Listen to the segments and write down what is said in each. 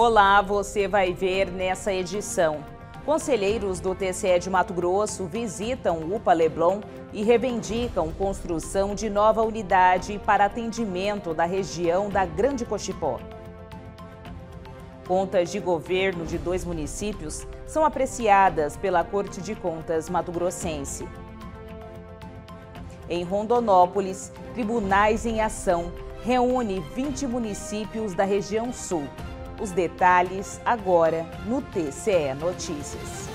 Olá, você vai ver nessa edição. Conselheiros do TCE de Mato Grosso visitam o UPA Leblon e reivindicam construção de nova unidade para atendimento da região da Grande Cochipó. Contas de governo de dois municípios são apreciadas pela Corte de Contas Mato Grossense. Em Rondonópolis, tribunais em ação reúne 20 municípios da região sul. Os detalhes agora no TCE Notícias.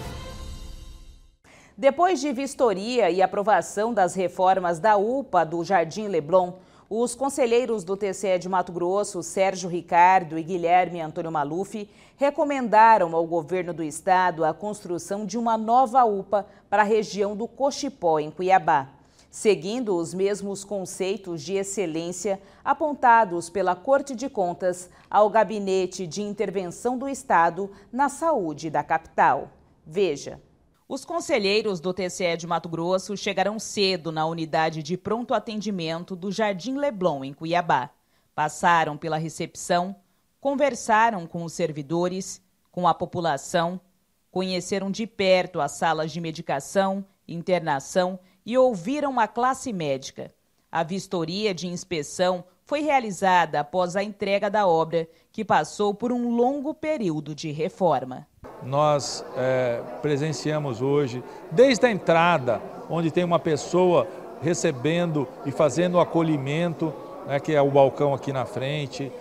Depois de vistoria e aprovação das reformas da UPA do Jardim Leblon, os conselheiros do TCE de Mato Grosso, Sérgio Ricardo e Guilherme Antônio Maluf, recomendaram ao governo do estado a construção de uma nova UPA para a região do Cochipó, em Cuiabá seguindo os mesmos conceitos de excelência apontados pela Corte de Contas ao Gabinete de Intervenção do Estado na Saúde da capital. Veja. Os conselheiros do TCE de Mato Grosso chegarão cedo na unidade de pronto atendimento do Jardim Leblon, em Cuiabá. Passaram pela recepção, conversaram com os servidores, com a população, conheceram de perto as salas de medicação, internação e ouviram a classe médica. A vistoria de inspeção foi realizada após a entrega da obra, que passou por um longo período de reforma. Nós é, presenciamos hoje, desde a entrada, onde tem uma pessoa recebendo e fazendo o acolhimento, né, que é o balcão aqui na frente,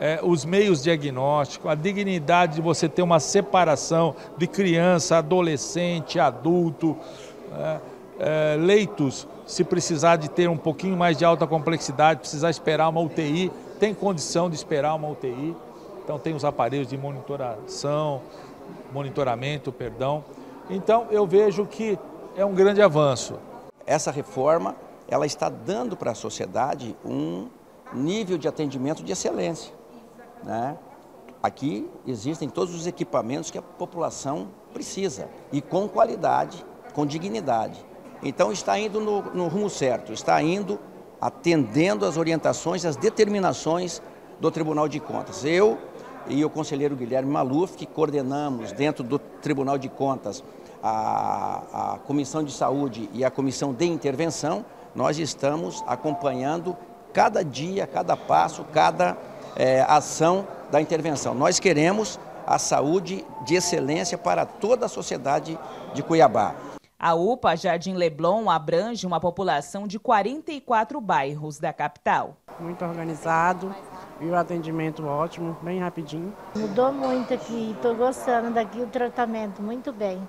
é, os meios diagnósticos, a dignidade de você ter uma separação de criança, adolescente, adulto. É, é, leitos, se precisar de ter um pouquinho mais de alta complexidade, precisar esperar uma UTI, tem condição de esperar uma UTI. Então tem os aparelhos de monitoração, monitoramento, perdão. Então eu vejo que é um grande avanço. Essa reforma, ela está dando para a sociedade um nível de atendimento de excelência, né? Aqui existem todos os equipamentos que a população precisa e com qualidade, com dignidade. Então está indo no, no rumo certo, está indo atendendo as orientações, as determinações do Tribunal de Contas. Eu e o conselheiro Guilherme Maluf, que coordenamos dentro do Tribunal de Contas a, a Comissão de Saúde e a Comissão de Intervenção, nós estamos acompanhando cada dia, cada passo, cada é, ação da intervenção. Nós queremos a saúde de excelência para toda a sociedade de Cuiabá. A UPA Jardim Leblon abrange uma população de 44 bairros da capital. Muito organizado e o atendimento ótimo, bem rapidinho. Mudou muito aqui, estou gostando daqui o tratamento, muito bem.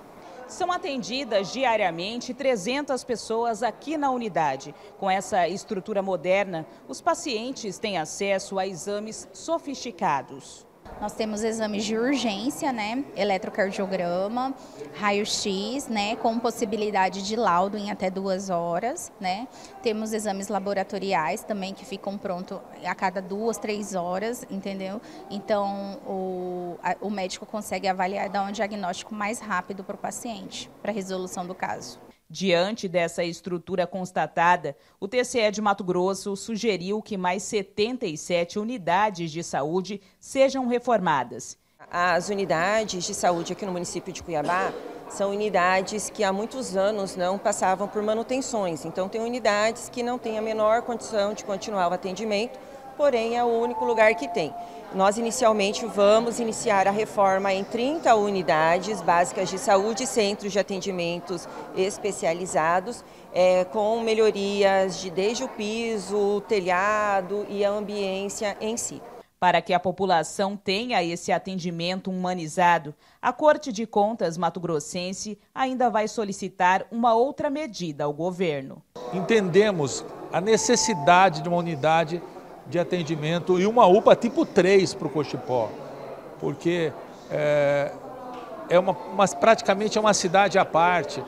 São atendidas diariamente 300 pessoas aqui na unidade. Com essa estrutura moderna, os pacientes têm acesso a exames sofisticados. Nós temos exames de urgência, né? Eletrocardiograma, raio-x, né? Com possibilidade de laudo em até duas horas, né? Temos exames laboratoriais também que ficam pronto a cada duas, três horas, entendeu? Então o, a, o médico consegue avaliar e dar um diagnóstico mais rápido para o paciente, para resolução do caso. Diante dessa estrutura constatada, o TCE de Mato Grosso sugeriu que mais 77 unidades de saúde sejam reformadas. As unidades de saúde aqui no município de Cuiabá são unidades que há muitos anos não passavam por manutenções. Então, tem unidades que não têm a menor condição de continuar o atendimento, porém é o único lugar que tem. Nós inicialmente vamos iniciar a reforma em 30 unidades básicas de saúde e centros de atendimentos especializados, é, com melhorias de desde o piso, o telhado e a ambiência em si. Para que a população tenha esse atendimento humanizado, a Corte de Contas Mato Grossense ainda vai solicitar uma outra medida ao governo. Entendemos a necessidade de uma unidade de atendimento e uma UPA tipo 3 para o Cochipó, porque é, é uma, praticamente é uma cidade à parte.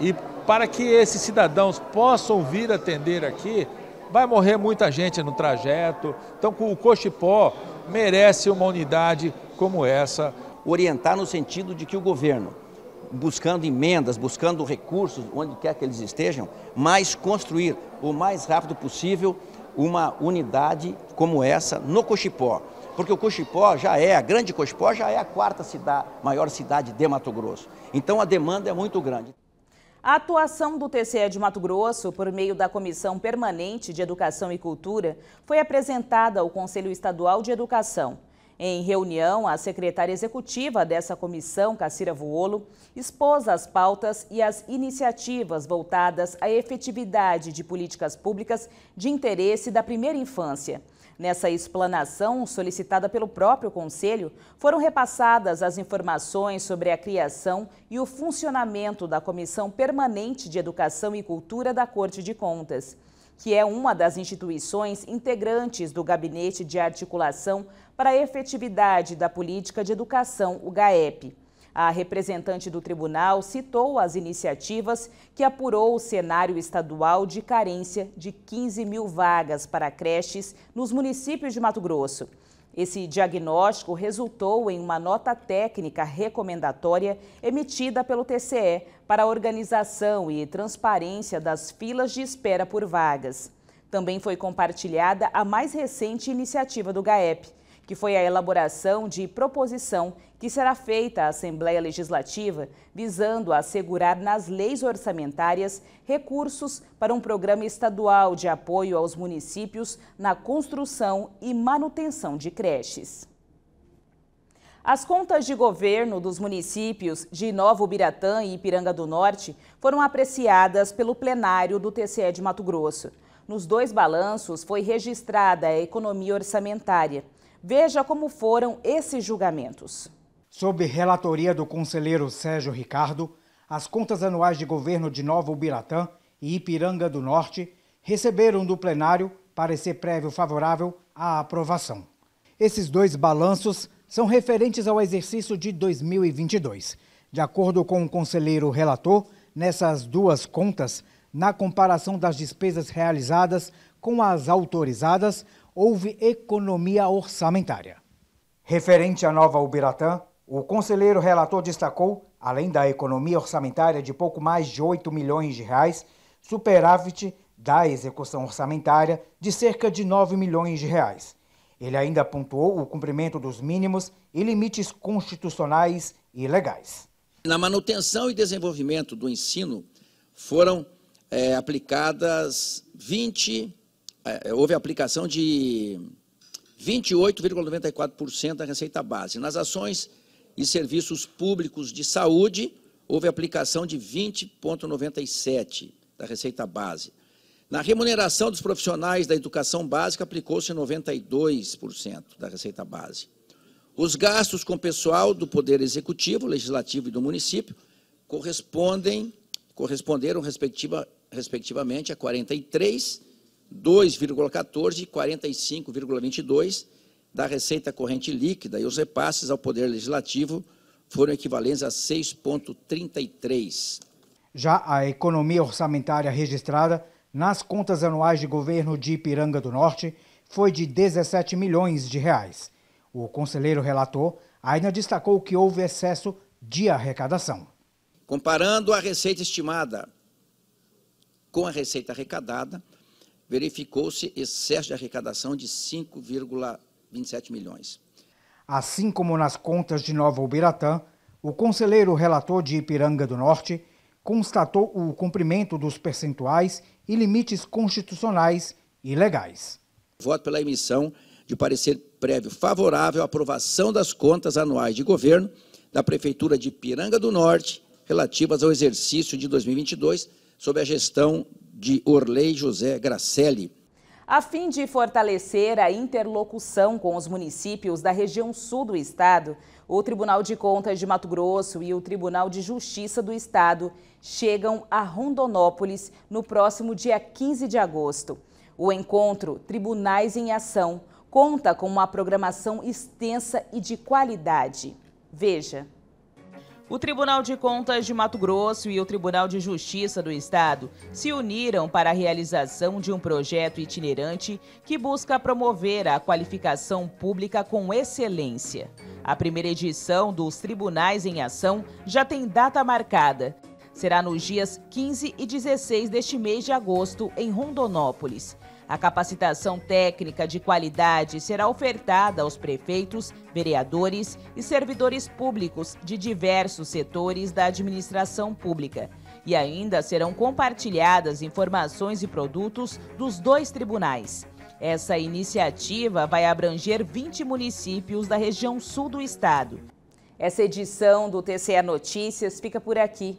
E para que esses cidadãos possam vir atender aqui, vai morrer muita gente no trajeto. Então, o Cochipó merece uma unidade como essa. Orientar no sentido de que o governo, buscando emendas, buscando recursos, onde quer que eles estejam, mas construir o mais rápido possível uma unidade como essa no Cochipó, porque o Cochipó já é, a grande Cochipó já é a quarta cidade, maior cidade de Mato Grosso. Então a demanda é muito grande. A atuação do TCE de Mato Grosso, por meio da Comissão Permanente de Educação e Cultura, foi apresentada ao Conselho Estadual de Educação. Em reunião, a secretária executiva dessa comissão, Cassira Vuolo, expôs as pautas e as iniciativas voltadas à efetividade de políticas públicas de interesse da primeira infância. Nessa explanação, solicitada pelo próprio Conselho, foram repassadas as informações sobre a criação e o funcionamento da Comissão Permanente de Educação e Cultura da Corte de Contas que é uma das instituições integrantes do Gabinete de Articulação para a Efetividade da Política de Educação, o GAEP. A representante do tribunal citou as iniciativas que apurou o cenário estadual de carência de 15 mil vagas para creches nos municípios de Mato Grosso. Esse diagnóstico resultou em uma nota técnica recomendatória emitida pelo TCE para a organização e transparência das filas de espera por vagas. Também foi compartilhada a mais recente iniciativa do GAEP, que foi a elaboração de proposição que será feita à Assembleia Legislativa visando assegurar nas leis orçamentárias recursos para um programa estadual de apoio aos municípios na construção e manutenção de creches. As contas de governo dos municípios de Novo Biratã e Ipiranga do Norte foram apreciadas pelo plenário do TCE de Mato Grosso. Nos dois balanços foi registrada a economia orçamentária. Veja como foram esses julgamentos. Sob relatoria do conselheiro Sérgio Ricardo, as contas anuais de governo de Nova Ubiratã e Ipiranga do Norte receberam do plenário parecer prévio favorável à aprovação. Esses dois balanços são referentes ao exercício de 2022. De acordo com o conselheiro relator, nessas duas contas, na comparação das despesas realizadas com as autorizadas, houve economia orçamentária. Referente à nova Ubiratã, o conselheiro relator destacou, além da economia orçamentária de pouco mais de 8 milhões de reais, superávit da execução orçamentária de cerca de 9 milhões de reais. Ele ainda pontuou o cumprimento dos mínimos e limites constitucionais e legais. Na manutenção e desenvolvimento do ensino foram é, aplicadas 20 é, é, houve aplicação de 28,94% da receita base. Nas ações e serviços públicos de saúde, houve aplicação de 20,97% da receita base. Na remuneração dos profissionais da educação básica, aplicou-se 92% da receita base. Os gastos com pessoal do Poder Executivo, Legislativo e do município correspondem, corresponderam respectiva, respectivamente a 43% 2,14 e 45,22 da receita corrente líquida e os repasses ao Poder Legislativo foram equivalentes a 6,33. Já a economia orçamentária registrada nas contas anuais de governo de Ipiranga do Norte foi de 17 milhões de reais. O conselheiro relator ainda destacou que houve excesso de arrecadação. Comparando a receita estimada com a receita arrecadada, verificou-se excesso de arrecadação de 5,27 milhões. Assim como nas contas de Nova Ubiratã, o conselheiro relator de Ipiranga do Norte constatou o cumprimento dos percentuais e limites constitucionais e legais. Voto pela emissão de parecer prévio favorável à aprovação das contas anuais de governo da Prefeitura de Ipiranga do Norte relativas ao exercício de 2022 sob a gestão de Orley José Gracelli. A fim de fortalecer a interlocução com os municípios da região sul do estado, o Tribunal de Contas de Mato Grosso e o Tribunal de Justiça do Estado chegam a Rondonópolis no próximo dia 15 de agosto. O encontro Tribunais em Ação conta com uma programação extensa e de qualidade. Veja. O Tribunal de Contas de Mato Grosso e o Tribunal de Justiça do Estado se uniram para a realização de um projeto itinerante que busca promover a qualificação pública com excelência. A primeira edição dos Tribunais em Ação já tem data marcada. Será nos dias 15 e 16 deste mês de agosto, em Rondonópolis. A capacitação técnica de qualidade será ofertada aos prefeitos, vereadores e servidores públicos de diversos setores da administração pública. E ainda serão compartilhadas informações e produtos dos dois tribunais. Essa iniciativa vai abranger 20 municípios da região sul do estado. Essa edição do TCE Notícias fica por aqui.